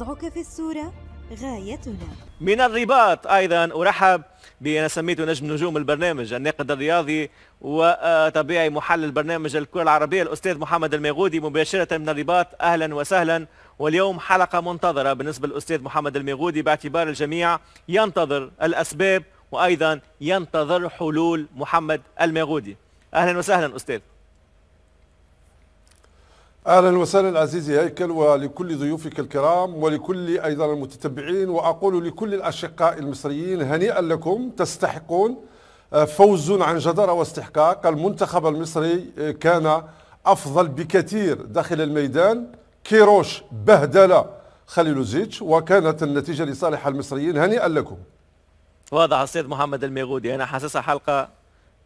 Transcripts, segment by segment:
وضعك في الصورة غايتنا من الرباط أيضا أرحب بأنا سميته نجم نجوم البرنامج الناقد الرياضي وطبيعي محلل برنامج الكرة العربية الأستاذ محمد الميغودي مباشرة من الرباط أهلا وسهلا واليوم حلقة منتظرة بالنسبة للأستاذ محمد الميغودي باعتبار الجميع ينتظر الأسباب وأيضا ينتظر حلول محمد الميغودي أهلا وسهلا أستاذ اهلا وسهلا عزيزي هيكل ولكل ضيوفك الكرام ولكل ايضا المتتبعين واقول لكل الاشقاء المصريين هنيئا لكم تستحقون آه، فوز عن جدارة واستحقاق المنتخب المصري آه، كان أفضل بكثير داخل الميدان كيروش بهدل خليلوزيتش وكانت النتيجة لصالح المصريين هنيئا لكم واضح السيد محمد الميغودي أنا حاسسها حلقة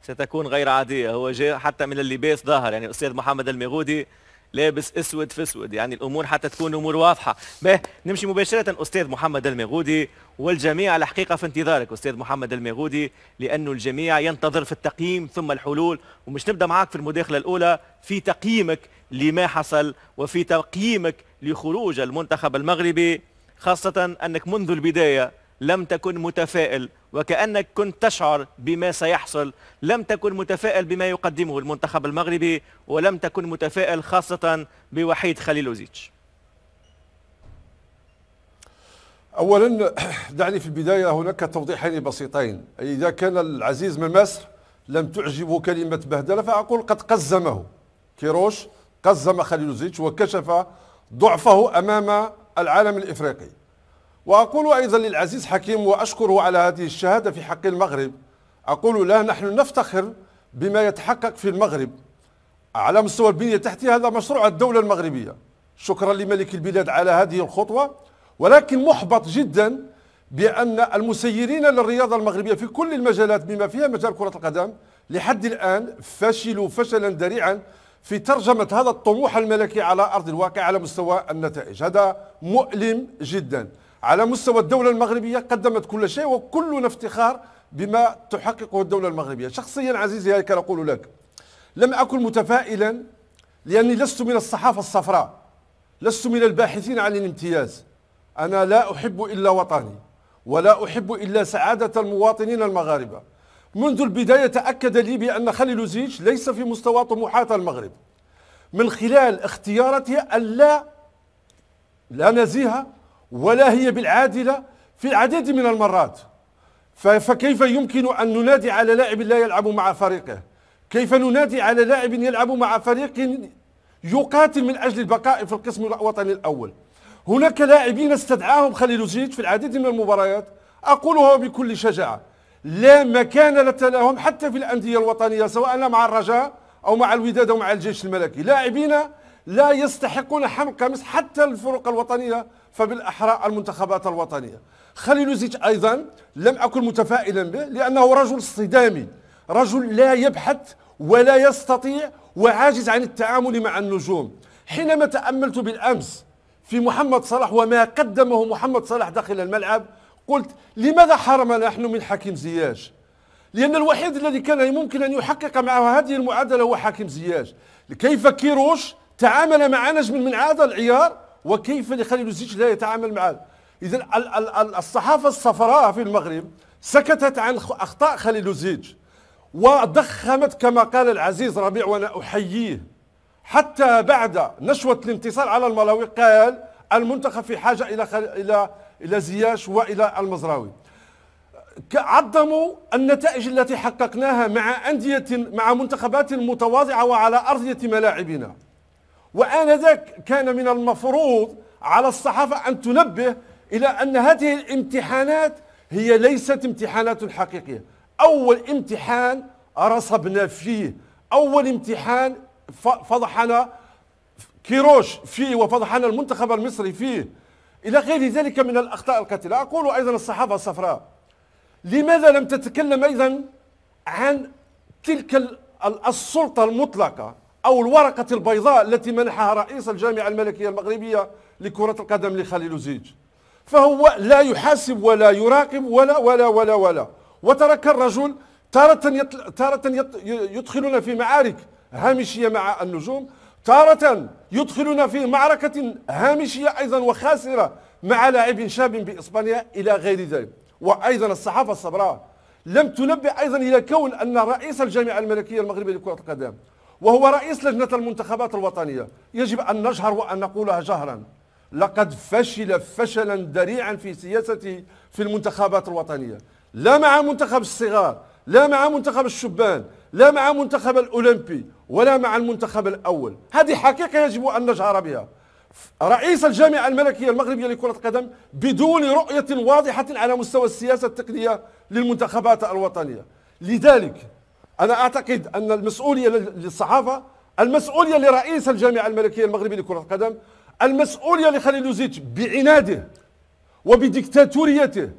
ستكون غير عادية هو جاء حتى من اللباس ظاهر يعني السيد محمد الميغودي لابس اسود في اسود يعني الامور حتى تكون امور واضحه به نمشي مباشره استاذ محمد المغودي والجميع الحقيقه في انتظارك استاذ محمد المغودي لانه الجميع ينتظر في التقييم ثم الحلول ومش نبدا معك في المداخله الاولى في تقييمك لما حصل وفي تقييمك لخروج المنتخب المغربي خاصه انك منذ البدايه لم تكن متفائل وكأنك كنت تشعر بما سيحصل لم تكن متفائل بما يقدمه المنتخب المغربي ولم تكن متفائل خاصة بوحيد خليلوزيتش اولا دعني في البدايه هناك توضيحين بسيطين اذا كان العزيز من مصر لم تعجبه كلمه بهدله فاقول قد قزمه كيروش قزم خليلوزيتش وكشف ضعفه امام العالم الافريقي وأقول أيضا للعزيز حكيم وأشكره على هذه الشهادة في حق المغرب أقول له نحن نفتخر بما يتحقق في المغرب على مستوى البنية التحتية هذا مشروع الدولة المغربية شكرا لملك البلاد على هذه الخطوة ولكن محبط جدا بأن المسيرين للرياضة المغربية في كل المجالات بما فيها مجال كرة القدم لحد الآن فشلوا فشلا ذريعا في ترجمة هذا الطموح الملكي على أرض الواقع على مستوى النتائج هذا مؤلم جدا على مستوى الدولة المغربية قدمت كل شيء وكلنا افتخار بما تحققه الدولة المغربية شخصيا عزيزي هيك أقول لك لم أكن متفائلا لأني لست من الصحافة الصفراء لست من الباحثين عن الامتياز أنا لا أحب إلا وطني ولا أحب إلا سعادة المواطنين المغاربة منذ البداية تأكد لي بأن خليل زيج ليس في مستوى طموحات المغرب من خلال اختيارته ألا لا نزيها ولا هي بالعادلة في العديد من المرات فكيف يمكن أن ننادي على لاعب لا يلعب مع فريقه كيف ننادي على لاعب يلعب مع فريق يقاتل من أجل البقاء في القسم الوطني الأول هناك لاعبين استدعاهم خليل زيد في العديد من المباريات أقولها بكل شجاعة لا مكان لهم حتى في الأندية الوطنية سواء مع الرجاء أو مع الوداد أو مع الجيش الملكي لاعبين لا يستحقون حمقى مثل حتى الفرق الوطنية فبالأحرى المنتخبات الوطنية خليلوزيتش أيضا لم أكن متفائلا به لأنه رجل صدامي رجل لا يبحث ولا يستطيع وعاجز عن التعامل مع النجوم حينما تأملت بالأمس في محمد صلاح وما قدمه محمد صلاح داخل الملعب قلت لماذا حرمنا نحن من حكيم زياش لأن الوحيد الذي كان ممكن أن يحقق معه هذه المعادلة هو حكيم زياش كيف كيروش تعامل مع نجم من هذا العيار وكيف لخليلوزيتش لا يتعامل معه اذا الصحافه الصفراء في المغرب سكتت عن اخطاء خليلوزيتش وضخمت كما قال العزيز ربيع وانا احييه حتى بعد نشوه الانتصار على الملاوي قال المنتخب في حاجه الى خل... الى الى زياش والى المزراوي عظموا النتائج التي حققناها مع انديه مع منتخبات متواضعه وعلى ارضيه ملاعبنا وآنذاك كان من المفروض على الصحافة أن تنبه إلى أن هذه الامتحانات هي ليست امتحانات حقيقية أول امتحان رصبنا فيه أول امتحان فضحنا كيروش فيه وفضحنا المنتخب المصري فيه إلى غير ذلك من الأخطاء القاتلة أقول أيضا الصحافة الصفراء لماذا لم تتكلم أيضا عن تلك السلطة المطلقة أو الورقة البيضاء التي منحها رئيس الجامعة الملكية المغربية لكرة القدم لخليل زيج فهو لا يحاسب ولا يراقب ولا ولا ولا ولا وترك الرجل تارة تارة يدخلنا في معارك هامشية مع النجوم تارة يدخلنا في معركة هامشية أيضا وخاسرة مع لاعب شاب بإسبانيا إلى غير ذلك وأيضا الصحافة الصبراء لم تنبه أيضا إلى كون أن رئيس الجامعة الملكية المغربية لكرة القدم وهو رئيس لجنة المنتخبات الوطنية يجب أن نجهر وأن نقولها جهرا لقد فشل فشلا ذريعا في سياسته في المنتخبات الوطنية لا مع منتخب الصغار لا مع منتخب الشبان لا مع منتخب الأولمبي ولا مع المنتخب الأول هذه حقيقة يجب أن نجهر بها رئيس الجامعة الملكية المغربية لكرة القدم بدون رؤية واضحة على مستوى السياسة التقنية للمنتخبات الوطنية لذلك انا اعتقد ان المسؤوليه للصحافه المسؤوليه لرئيس الجامعه الملكيه المغربيه لكره القدم المسؤوليه لخليل وزيت بعناده وبديكتاتوريته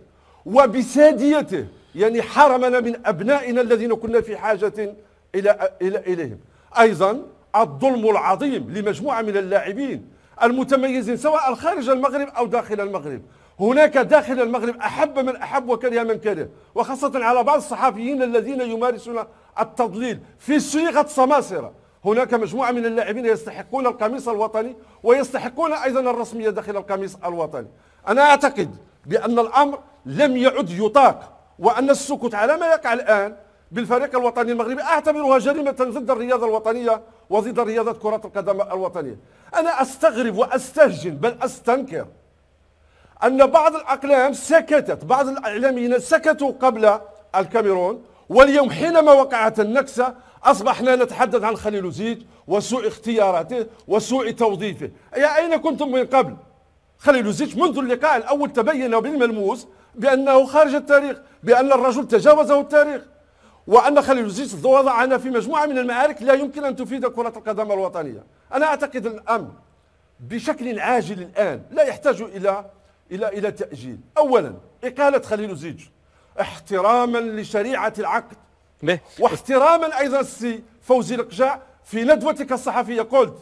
وبساديته يعني حرمنا من ابنائنا الذين كنا في حاجه الى الى اليهم ايضا الظلم العظيم لمجموعه من اللاعبين المتميزين سواء خارج المغرب او داخل المغرب هناك داخل المغرب احب من احب وكره من كره وخاصه على بعض الصحفيين الذين يمارسون التضليل في صيغة سماسرة هناك مجموعة من اللاعبين يستحقون القميص الوطني ويستحقون أيضا الرسمية داخل القميص الوطني أنا أعتقد بأن الأمر لم يعد يطاق وأن السكوت على ما يقع الآن بالفريق الوطني المغربي أعتبرها جريمة ضد الرياضة الوطنية وضد رياضة كرة القدم الوطنية أنا أستغرب وأستهجن بل أستنكر أن بعض الأقلام سكتت بعض الإعلاميين سكتوا قبل الكاميرون واليوم حينما وقعت النكسة أصبحنا نتحدث عن خليل زيد وسوء اختياراته وسوء توظيفه يا أين كنتم من قبل خليل زيد منذ اللقاء الأول تبين بالملموس بأنه خارج التاريخ بأن الرجل تجاوزه التاريخ وأن خليل زيد وضعنا في مجموعة من المعارك لا يمكن أن تفيد كرة القدم الوطنية أنا أعتقد الأمر بشكل عاجل الآن لا يحتاج إلى إلى إلى تأجيل أولا إقالة خليل زيد احتراما لشريعة العقد واحتراما أيضا السي فوزي القجاع في ندوتك الصحفية قلت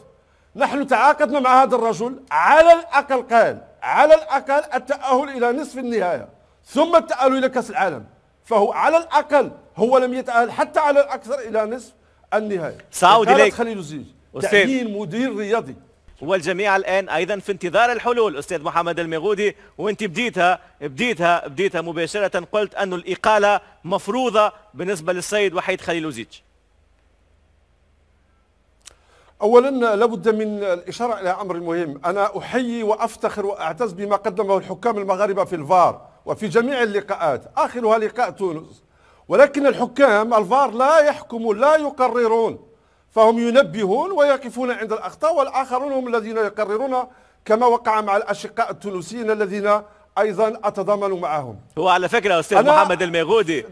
نحن تعاقدنا مع هذا الرجل على الأقل قال على الأقل التأهل إلى نصف النهاية ثم التأهل إلى كأس العالم فهو على الأقل هو لم يتأهل حتى على الأكثر إلى نصف النهاية سأعود إليك خليل زيج تعيين مدير رياضي والجميع الآن أيضا في انتظار الحلول أستاذ محمد المغودي وانت بديتها بديتها بديتها مباشرة قلت أن الإقالة مفروضة بالنسبة للسيد وحيد خليل وزيج اولا لابد من الاشاره الى امر مهم انا احيي وافتخر واعتز بما قدمه الحكام المغاربه في الفار وفي جميع اللقاءات اخرها لقاء تونس ولكن الحكام الفار لا يحكمون لا يقررون فهم ينبهون ويقفون عند الأخطاء والآخرون هم الذين يقررون كما وقع مع الأشقاء التونسيين الذين ايضا اتضامن معهم هو على فكره استاذ محمد الميغودي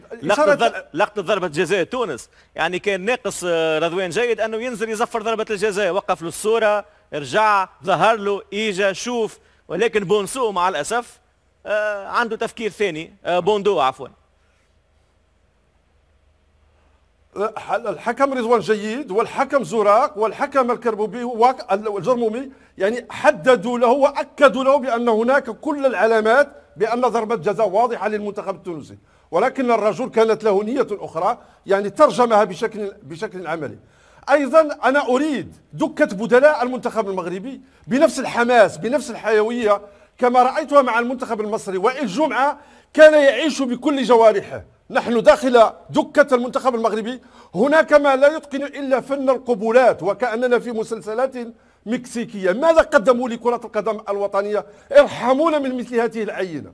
لقطه ضربه جزاء تونس يعني كان ناقص آه، رضوان جيد انه ينزل يزفر ضربه الجزاء وقف له الصوره رجع ظهر له اجا شوف ولكن بونسو مع الاسف آه، عنده تفكير ثاني آه، بوندو عفوا الحكم رضوان جيد والحكم زراق والحكم الكربوبي والجرمومي يعني حددوا له واكدوا له بان هناك كل العلامات بان ضربه جزاء واضحه للمنتخب التونسي ولكن الرجل كانت له نيه اخرى يعني ترجمها بشكل بشكل عملي ايضا انا اريد دكه بدلاء المنتخب المغربي بنفس الحماس بنفس الحيويه كما رايتها مع المنتخب المصري والجمعه كان يعيش بكل جوارحه نحن داخل دكة المنتخب المغربي هناك ما لا يتقن إلا فن القبولات وكأننا في مسلسلات مكسيكية ماذا قدموا لكرة القدم الوطنية ارحمونا من مثل هذه العينة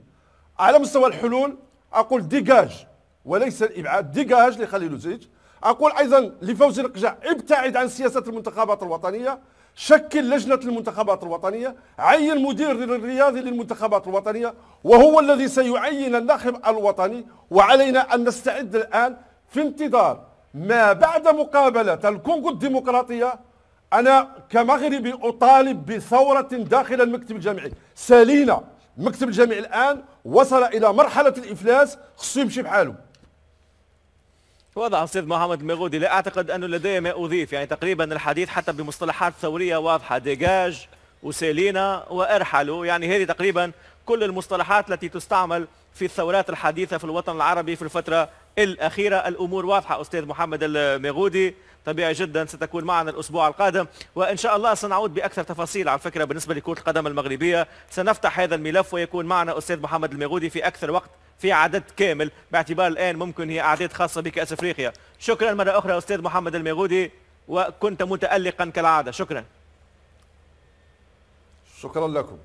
على مستوى الحلول أقول ديجاج وليس الإبعاد ديجاج لخليل زيج أقول أيضا لفوز القجع ابتعد عن سياسة المنتخبات الوطنية شكل لجنة المنتخبات الوطنية عين مدير الرياضي للمنتخبات الوطنية وهو الذي سيعين الناخب الوطني وعلينا أن نستعد الآن في انتظار ما بعد مقابلة الكونغو الديمقراطية أنا كمغربي أطالب بثورة داخل المكتب الجامعي سالينا المكتب الجامعي الآن وصل إلى مرحلة الإفلاس خصو يمشي بحاله وضع أستاذ محمد المغودي لا أعتقد أنه لديه ما أضيف يعني تقريبا الحديث حتى بمصطلحات ثورية واضحة ديجاج وسيلينا وارحلوا يعني هذه تقريبا كل المصطلحات التي تستعمل في الثورات الحديثة في الوطن العربي في الفترة الأخيرة الأمور واضحة أستاذ محمد المغودي طبيعي جدا ستكون معنا الأسبوع القادم وإن شاء الله سنعود بأكثر تفاصيل على فكرة بالنسبة لكرة القدم المغربية سنفتح هذا الملف ويكون معنا أستاذ محمد المغودي في أكثر وقت في عدد كامل باعتبار الآن ممكن هي أعداد خاصة بكأس أفريقيا شكرا مرة أخرى أستاذ محمد الميغودي وكنت متألقا كالعادة شكرا شكرا لكم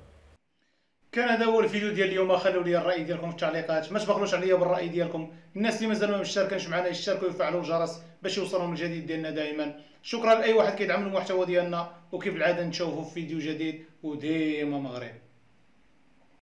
كان هذا هو الفيديو ديال اليوم خلوا لي الراي ديالكم في التعليقات ما تبخلوش عليا بالراي ديالكم الناس اللي مازالوا ما مشتركينش معنا يشتركوا ويفعلوا الجرس باش يوصلهم الجديد ديالنا دائما شكرا لاي واحد كيدعم المحتوى ديالنا وكيف العاده نشوفه في فيديو جديد وديما مغرب